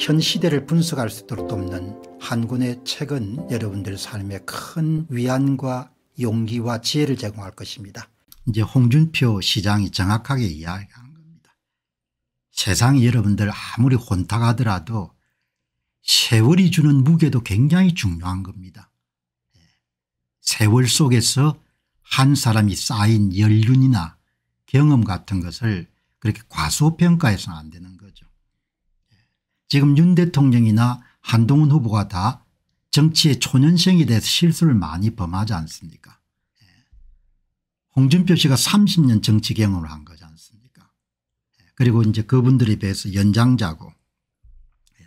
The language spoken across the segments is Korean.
현 시대를 분석할 수 있도록 돕는 한군의 책은 여러분들 삶에 큰 위안과 용기와 지혜를 제공할 것입니다. 이제 홍준표 시장이 정확하게 이야기한 겁니다. 세상이 여러분들 아무리 혼탁하더라도 세월이 주는 무게도 굉장히 중요한 겁니다. 예. 세월 속에서 한 사람이 쌓인 연륜이나 경험 같은 것을 그렇게 과소평가해서는 안 되는 지금 윤 대통령이나 한동훈 후보가 다 정치의 초년생에 대해서 실수를 많이 범하지 않습니까 예. 홍준표 씨가 30년 정치 경험을 한 거지 않습니까 예. 그리고 이제 그분들에 비해서 연장자고 예.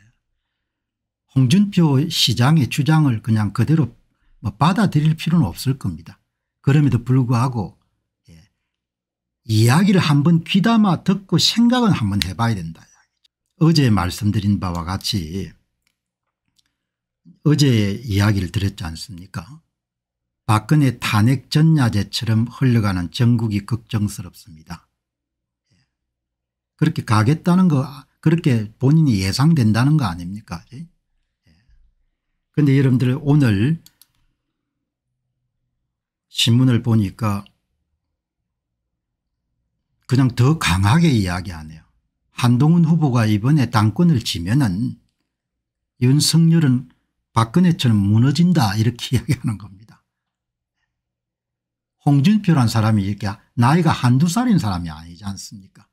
홍준표 시장의 주장을 그냥 그대로 뭐 받아들일 필요는 없을 겁니다. 그럼에도 불구하고 예. 이야기를 한번 귀담아 듣고 생각은 한번 해봐야 된다. 어제 말씀드린 바와 같이 어제 이야기를 드렸지 않습니까 박근혜 탄핵 전야제처럼 흘러가는 전국이 걱정스럽습니다. 그렇게 가겠다는 거 그렇게 본인이 예상된다는 거 아닙니까 그런데 예. 여러분들 오늘 신문을 보니까 그냥 더 강하게 이야기하네요. 한동훈 후보가 이번에 당권을 지면 은 윤석열은 박근혜처럼 무너진다 이렇게 이야기하는 겁니다. 홍준표란 사람이 이렇게 나이가 한두 살인 사람이 아니지 않습니까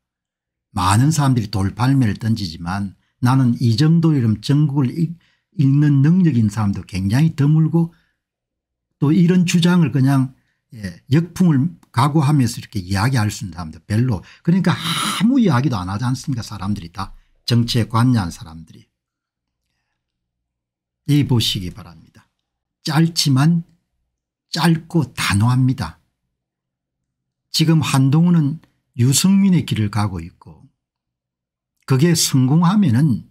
많은 사람들이 돌팔매를 던지지만 나는 이 정도 이름 전국을 읽는 능력인 사람도 굉장히 드물고 또 이런 주장을 그냥 예, 역풍을 각오하면서 이렇게 이야기할 수 있는 사람들 별로 그러니까 아무 이야기도 안 하지 않습니까 사람들이 다 정치에 관여한 사람들이. 이 보시기 바랍니다. 짧지만 짧고 단호합니다. 지금 한동훈은 유승민의 길을 가고 있고 그게 성공하면 은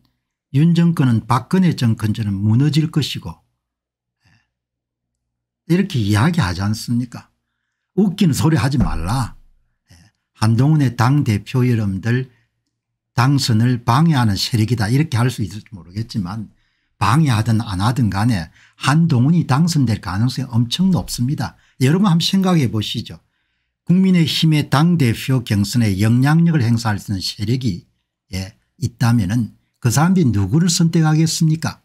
윤정권은 박근혜 정권처럼 무너질 것이고 예, 이렇게 이야기하지 않습니까 웃긴 소리 하지 말라. 예, 한동훈의 당대표 여러분들 당선을 방해하는 세력이다 이렇게 할 수 있을지 모르겠지만 방해하든 안 하든 간에 한동훈이 당선될 가능성이 엄청 높습니다. 여러분 한번 생각해 보시죠. 국민의힘의 당대표 경선에 영향력을 행사할 수 있는 세력이 예, 있다면 은그 사람들이 누구를 선택하겠습니까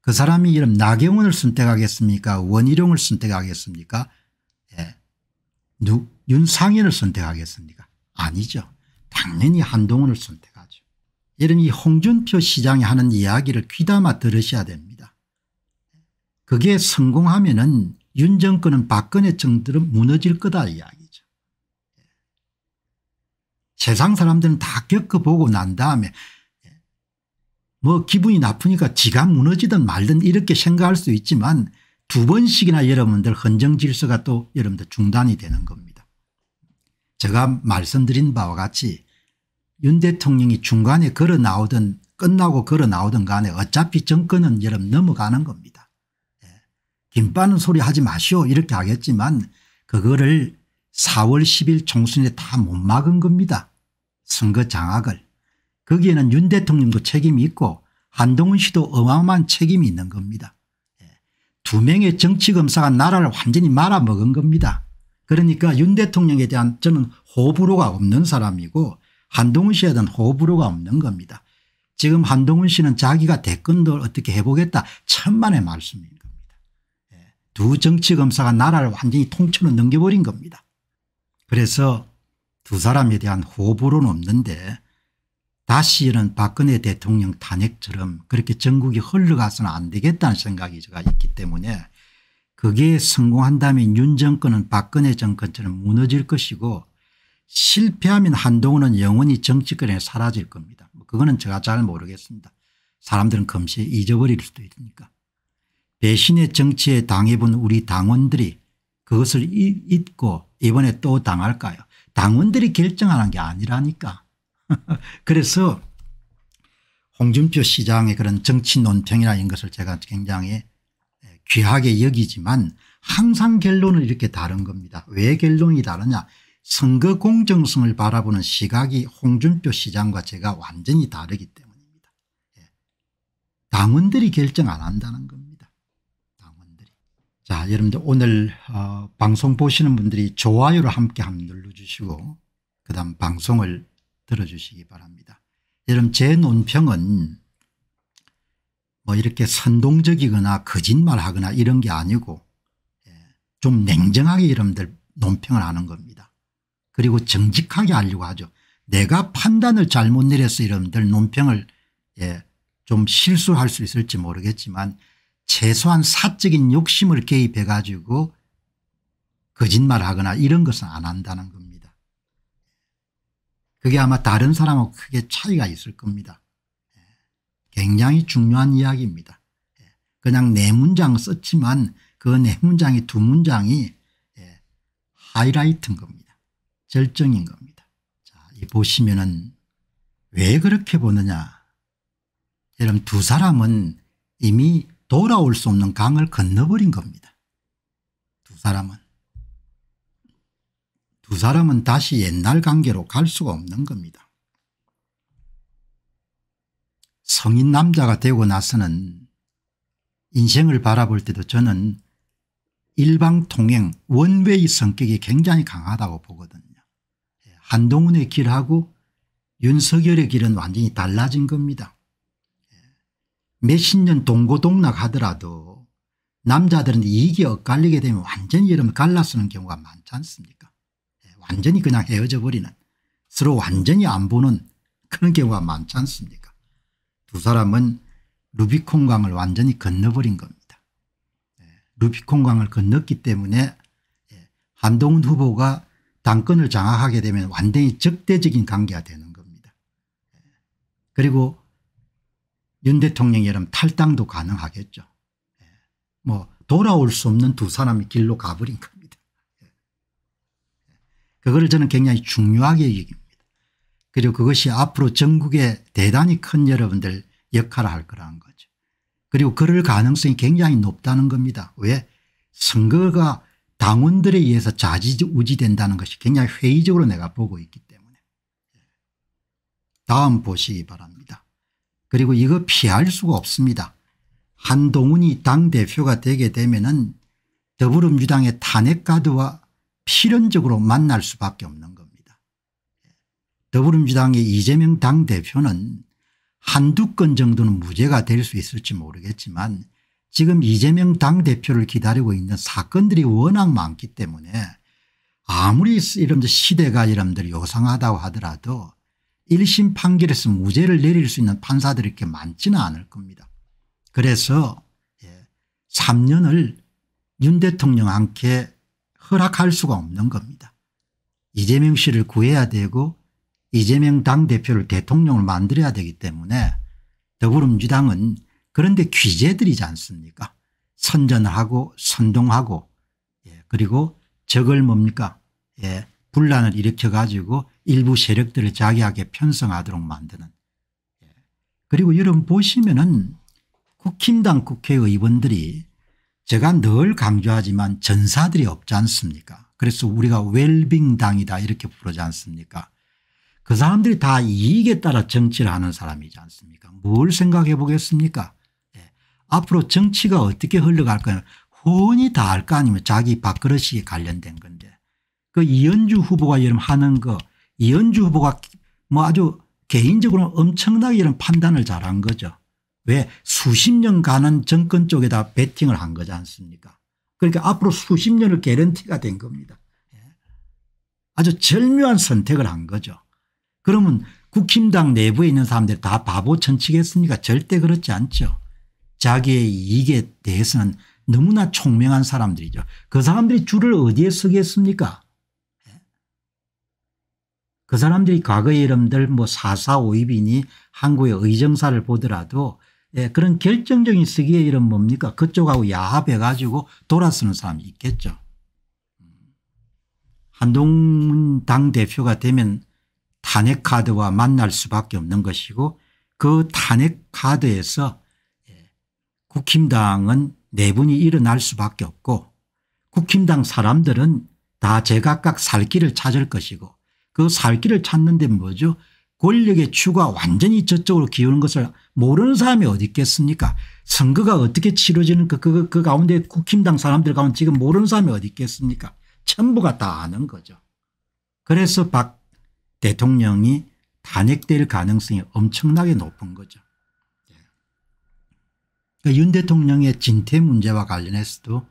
그 사람이 이름 나경원을 선택하겠습니까 원희룡을 선택하겠습니까 누, 윤상현을 선택하겠습니까 아니죠. 당연히 한동훈을 선택하죠. 여러이 홍준표 시장이 하는 이야기를 귀담아 들으셔야 됩니다. 그게 성공하면 은 윤정권은 박근혜 정들은 무너질 거다 이야기죠. 세상 사람들은 다 겪어보고 난 다음에 뭐 기분이 나쁘니까 지가 무너지든 말든 이렇게 생각할 수 있지만 두 번씩이나 여러분들 헌정 질서가 또 여러분들 중단이 되는 겁니다. 제가 말씀드린 바와 같이 윤 대통령이 중간에 걸어 나오든 끝나고 걸어 나오든 간에 어차피 정권은 여러분 넘어가는 겁니다. 예. 김빠는 소리 하지 마시오 이렇게 하겠지만 그거를 4월 10일 총선에 다 못 막은 겁니다. 선거 장악을. 거기에는 윤 대통령도 책임이 있고 한동훈 씨도 어마어마한 책임이 있는 겁니다. 두 명의 정치 검사가 나라를 완전히 말아먹은 겁니다. 그러니까 윤 대통령에 대한 저는 호불호가 없는 사람이고 한동훈 씨에 대한 호불호가 없는 겁니다. 지금 한동훈 씨는 자기가 대권도 어떻게 해보겠다 천만의 말씀인 겁니다. 예, 두 정치 검사가 나라를 완전히 통째로 넘겨버린 겁니다. 그래서 두 사람에 대한 호불호는 없는데 다시는 박근혜 대통령 탄핵처럼 그렇게 전국이 흘러가서는 안 되겠다는 생각이 제가 있기 때문에 그게 성공한다면 윤 정권은 박근혜 정권처럼 무너질 것이고 실패하면 한동훈은 영원히 정치권에 사라질 겁니다. 뭐 그거는 제가 잘 모르겠습니다. 사람들은 금세 잊어버릴 수도 있으니까. 배신의 정치에 당해본 우리 당원들이 그것을 잊고 이번에 또 당할까요 당원들이 결정하는 게 아니라니까. 그래서 홍준표 시장의 그런 정치 논평이라는 것을 제가 굉장히 귀하게 여기지만 항상 결론은 이렇게 다른 겁니다. 왜 결론이 다르냐 선거 공정성을 바라보는 시각이 홍준표 시장과 제가 완전히 다르기 때문입니다. 예. 당원들이 결정 안 한다는 겁니다. 당원들이. 자 여러분들 오늘 어, 방송 보시는 분들이 좋아요를 함께 한번 눌러주시고 그다음 방송을 들어주시기 바랍니다. 여러분 제 논평은 뭐 이렇게 선동적이거나 거짓말하거나 이런 게 아니고 예, 좀 냉정하게 여러분들 논평을 하는 겁니다. 그리고 정직하게 하려고 하죠. 내가 판단을 잘못 내려서 여러분들 논평을 예, 좀 실수할 수 있을지 모르겠지만 최소한 사적인 욕심을 개입해 가지고 거짓말하거나 이런 것은 안 한다는 겁니다. 그게 아마 다른 사람하고 크게 차이가 있을 겁니다. 예. 굉장히 중요한 이야기입니다. 예. 그냥 네 문장 썼지만 그 네 문장이 두 문장이 예, 하이라이트인 겁니다. 절정인 겁니다. 자, 이 보시면은 왜 그렇게 보느냐. 여러분 두 사람은 이미 돌아올 수 없는 강을 건너버린 겁니다. 두 사람은. 두 사람은 다시 옛날 관계로 갈 수가 없는 겁니다. 성인 남자가 되고 나서는 인생을 바라볼 때도 저는 일방통행 원웨이 성격이 굉장히 강하다고 보거든요. 예, 한동훈의 길하고 윤석열의 길은 완전히 달라진 겁니다. 예, 몇십 년 동고동락 하더라도 남자들은 이익이 엇갈리게 되면 완전히 이름 갈라쓰는 경우가 많지 않습니까 완전히 그냥 헤어져 버리는 서로 완전히 안 보는 그런 경우가 많지 않습니까 두 사람은 루비콘강을 완전히 건너버린 겁니다. 예, 루비콘강을 건넜기 때문에 예, 한동훈 후보가 당권을 장악하게 되면 완전히 적대적인 관계가 되는 겁니다. 예, 그리고 윤 대통령이 여름 탈당도 가능하겠죠. 뭐 돌아올 수 없는 두 사람이 길로 가버린 거 그거를 저는 굉장히 중요하게 여깁니다. 그리고 그것이 앞으로 전국에 대단히 큰 여러분들 역할을 할 거라는 거죠. 그리고 그럴 가능성이 굉장히 높다는 겁니다. 왜? 선거가 당원들에 의해서 좌지우지된다는 것이 굉장히 회의적으로 내가 보고 있기 때문에. 다음 보시기 바랍니다. 그리고 이거 피할 수가 없습니다. 한동훈이 당대표가 되게 되면 은 더불어민주당의 탄핵가드와 필연적으로 만날 수밖에 없는 겁니다. 더불어민주당의 이재명 당대표는 한두 건 정도는 무죄가 될 수 있을지 모르겠지만 지금 이재명 당대표를 기다리고 있는 사건들이 워낙 많기 때문에 아무리 이름 시대가 이름들 요상하다고 하더라도 1심 판결에서 무죄를 내릴 수 있는 판사들이 이렇게 많지는 않을 겁니다. 그래서 3년을 예, 윤 대통령 함께 허락할 수가 없는 겁니다. 이재명 씨를 구해야 되고 이재명 당대표를 대통령을 만들어야 되기 때문에 더불어민주당은 그런데 귀재들이지 않습니까 선전 하고 선동하고 예, 그리고 적을 뭡니까 예, 분란을 일으켜 가지고 일부 세력들을 자기하게 편성하도록 만드는 예. 그리고 여러분 보시면은 국힘당 국회의원들이 제가 늘 강조하지만 전사들이 없지 않습니까 그래서 우리가 웰빙당이다 이렇게 부르지 않습니까 그 사람들이 다 이익에 따라 정치를 하는 사람이지 않습니까 뭘 생각해 보겠습니까 예. 앞으로 정치가 어떻게 흘러갈 거냐 후이다알거 아니면 자기 밥그릇이 관련된 건데 그 이현주 후보가 이런 하는 거 이현주 후보가 뭐 아주 개인적으로 엄청나게 이런 판단을 잘한 거죠. 왜 수십 년 가는 정권 쪽에다 베팅을 한 거지 않습니까 그러니까 앞으로 수십 년을 개런티가 된 겁니다. 예. 아주 절묘한 선택을 한 거죠. 그러면 국힘당 내부에 있는 사람들이 다 바보 천치겠습니까 절대 그렇지 않죠. 자기의 이익에 대해서는 너무나 총명한 사람들이죠. 그 사람들이 줄을 어디에 서겠습니까 예. 그 사람들이 과거에 이름들 뭐 사사오입이니 한국의 의정사를 보더라도 예, 그런 결정적인 시기에 이런 뭡니까 그쪽하고 야합해 가지고 돌아서는 사람이 있겠죠. 한동훈 당 대표가 되면 탄핵 카드와 만날 수밖에 없는 것이고 그 탄핵 카드에서 예, 국힘당은 내분이 네 일어날 수밖에 없고 국힘당 사람들은 다 제각각 살 길을 찾을 것이고 그 살 길을 찾는 데 뭐죠 권력의 추가 완전히 저쪽으로 기우는 것을 모르는 사람이 어디 있겠습니까 선거가 어떻게 치러지는 그, 그, 그 가운데 국힘당 사람들 가운데 지금 모르는 사람이 어디 있겠습니까 전부가 다 아는 거죠. 그래서 박 대통령이 탄핵될 가능성이 엄청나게 높은 거죠. 예. 그러니까 윤 대통령의 진퇴 문제와 관련해서도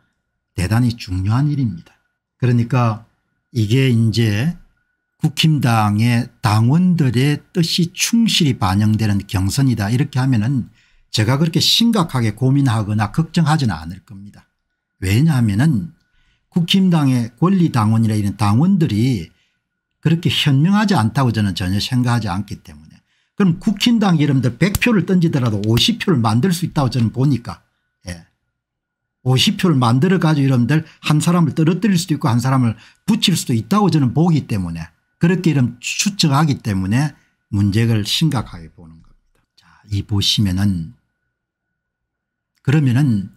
대단히 중요한 일입니다. 그러니까 이게 이제 국힘당의 당원들의 뜻이 충실히 반영되는 경선이다 이렇게 하면 은 제가 그렇게 심각하게 고민하거나 걱정하지는 않을 겁니다. 왜냐하면 은 국힘당의 권리당원이라 이런 당원들이 그렇게 현명하지 않다고 저는 전혀 생각하지 않기 때문에 그럼 국힘당 이름들 100표를 던지더라도 50표를 만들 수 있다고 저는 보니까 예. 50표를 만들어 가지고 여러분들 한 사람을 떨어뜨릴 수도 있고 한 사람을 붙일 수도 있다고 저는 보기 때문에 그렇게 이 추측하기 때문에 문제를 심각하게 보는 겁니다. 자, 이 보시면은 그러면은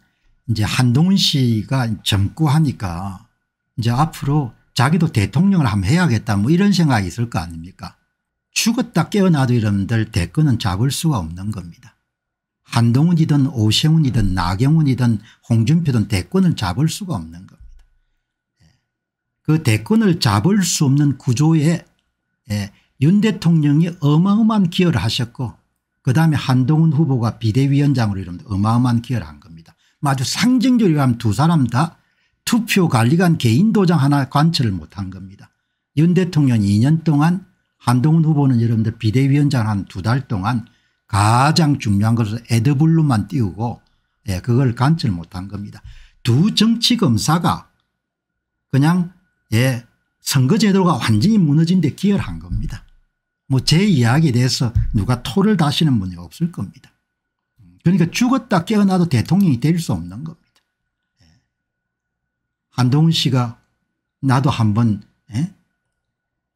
이제 한동훈 씨가 젊고 하니까 이제 앞으로 자기도 대통령을 한번 해야겠다 뭐 이런 생각이 있을 거 아닙니까 죽었다 깨어나도 이러들 대권은 잡을 수가 없는 겁니다. 한동훈이든 오세훈이든 나경원이든 홍준표든 대권을 잡을 수가 없는 그 대권을 잡을 수 없는 구조에 예, 윤 대통령이 어마어마한 기여를 하셨고 그다음에 한동훈 후보가 비대위원장으로 이름 어마어마한 기여를 한 겁니다. 아주 상징적으로 하면 두 사람 다 투표 관리관 개인 도장 하나 관철을 못한 겁니다. 윤 대통령 2년 동안 한동훈 후보는 여러분들 비대위원장 한 두 달 동안 가장 중요한 것을 에드블루만 띄우고 예, 그걸 관철 못한 겁니다. 두 정치 검사가 그냥 예, 선거제도가 완전히 무너진 데 기여를 한 겁니다. 뭐 제 이야기에 대해서 누가 토를 다시는 분이 없을 겁니다. 그러니까 죽었다 깨어나도 대통령이 될 수 없는 겁니다. 예. 한동훈 씨가 나도 한번 예?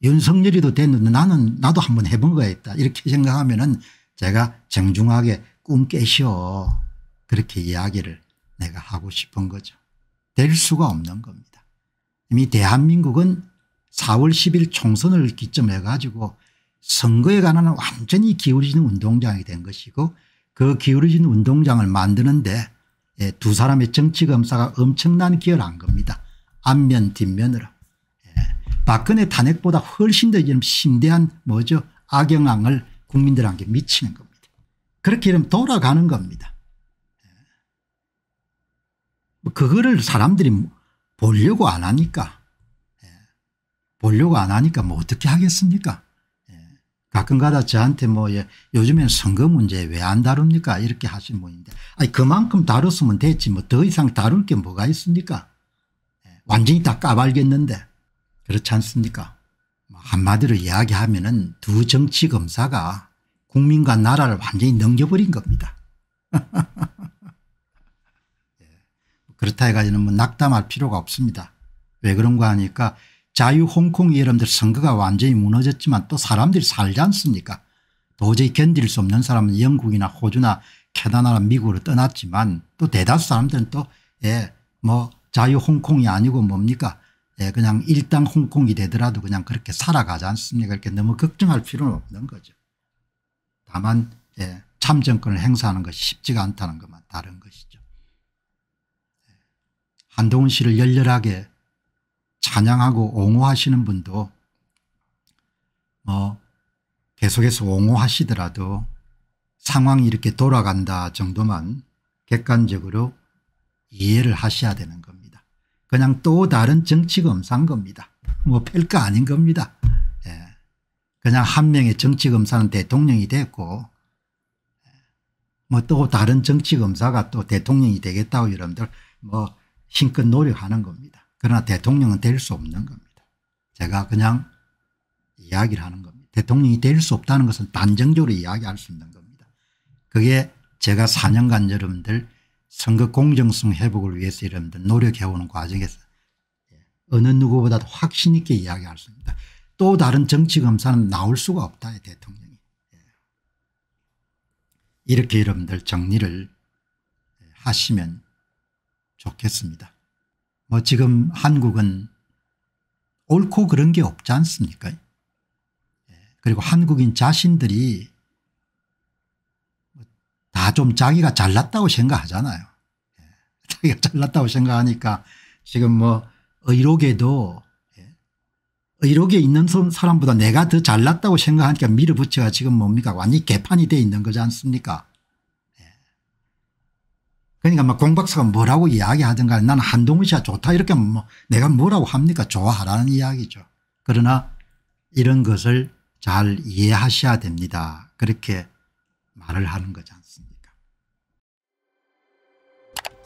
윤석열이도 됐는데 나는 나도 한번 해본 거였다 이렇게 생각하면 은 제가 정중하게 꿈깨시 그렇게 이야기를 내가 하고 싶은 거죠. 될 수가 없는 겁니다. 이미 대한민국은 4월 10일 총선을 기점해 가지고 선거에 관한 완전히 기울어진 운동장이 된 것이고 그 기울어진 운동장을 만드는데 예, 두 사람의 정치검사가 엄청난 기여를 한 겁니다. 앞면 뒷면으로. 예. 박근혜 탄핵보다 훨씬 더 이런 심대한 뭐죠 악영향을 국민들한테 미치는 겁니다. 그렇게 이러 돌아가는 겁니다. 예. 뭐 그거를 사람들이 보려고 안 하니까 예. 보려고 안 하니까 뭐 어떻게 하겠습니까 예. 가끔가다 저한테 뭐 예. 요즘엔 선거 문제 왜 안 다룹니까 이렇게 하신 분인데 아니 그만큼 다뤘으면 됐지 뭐 더 이상 다룰 게 뭐가 있습니까 예. 완전히 다 까발겠는데 그렇지 않습니까 뭐 한마디로 이야기하면 은두 정치검사가 국민과 나라를 완전히 넘겨버린 겁니다 그렇다 해가지고는 뭐 낙담할 필요가 없습니다. 왜 그런가 하니까 자유 홍콩 여러분들 선거가 완전히 무너졌지만 또 사람들이 살지 않습니까 도저히 견딜 수 없는 사람은 영국이나 호주나 캐나다나 미국으로 떠났지만 또 대다수 사람들은 또예뭐 자유 홍콩이 아니고 뭡니까 예 그냥 일당 홍콩이 되더라도 그냥 그렇게 살아가지 않습니까 이렇게 너무 걱정할 필요는 없는 거죠. 다만 예 참정권을 행사하는 것이 쉽지가 않다는 것만 다른 것이죠. 한동훈 씨를 열렬하게 찬양하고 옹호하시는 분도 뭐 계속해서 옹호하시더라도 상황이 이렇게 돌아간다 정도만 객관적으로 이해를 하셔야 되는 겁니다. 그냥 또 다른 정치 검사인 겁니다. 뭐 별거 아닌 겁니다. 예. 그냥 한 명의 정치 검사는 대통령이 됐고 예. 뭐또 다른 정치 검사가 또 대통령이 되겠다고 여러분들 뭐 힘껏 노력하는 겁니다. 그러나 대통령은 될 수 없는 겁니다. 제가 그냥 이야기를 하는 겁니다. 대통령이 될 수 없다는 것은 단정적으로 이야기할 수 있는 겁니다. 그게 제가 4년간 여러분들 선거 공정성 회복을 위해서 여러분들 노력해오는 과정에서 어느 누구보다도 확신 있게 이야기할 수 있습니다. 또 다른 정치검사는 나올 수가 없다 대통령이. 예. 이렇게 여러분들 정리를 하시면 좋겠습니다. 뭐 지금 한국은 옳고 그런 게 없지 않습니까? 예, 그리고 한국인 자신들이 뭐 다좀 자기가 잘났다고 생각하잖아요. 예, 자기가 잘났다고 생각하니까 지금 뭐 의록에도 예, 의록에 있는 사람보다 내가 더 잘났다고 생각하니까 밀어붙여가 지금 뭡니까 완전히 개판이 돼 있는 거지 않습니까 그러니까 막 뭐 공박사가 뭐라고 이야기하든가 나는 한동훈 씨가 좋다 이렇게 뭐 내가 뭐라고 합니까 좋아하라는 이야기죠. 그러나 이런 것을 잘 이해하셔야 됩니다. 그렇게 말을 하는 거지 않습니까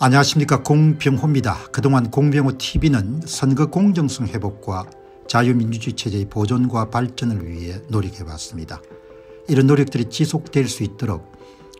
안녕하십니까 공병호입니다. 그동안 공병호TV는 선거 공정성 회복과 자유민주주의 체제의 보존과 발전을 위해 노력해왔습니다. 이런 노력들이 지속될 수 있도록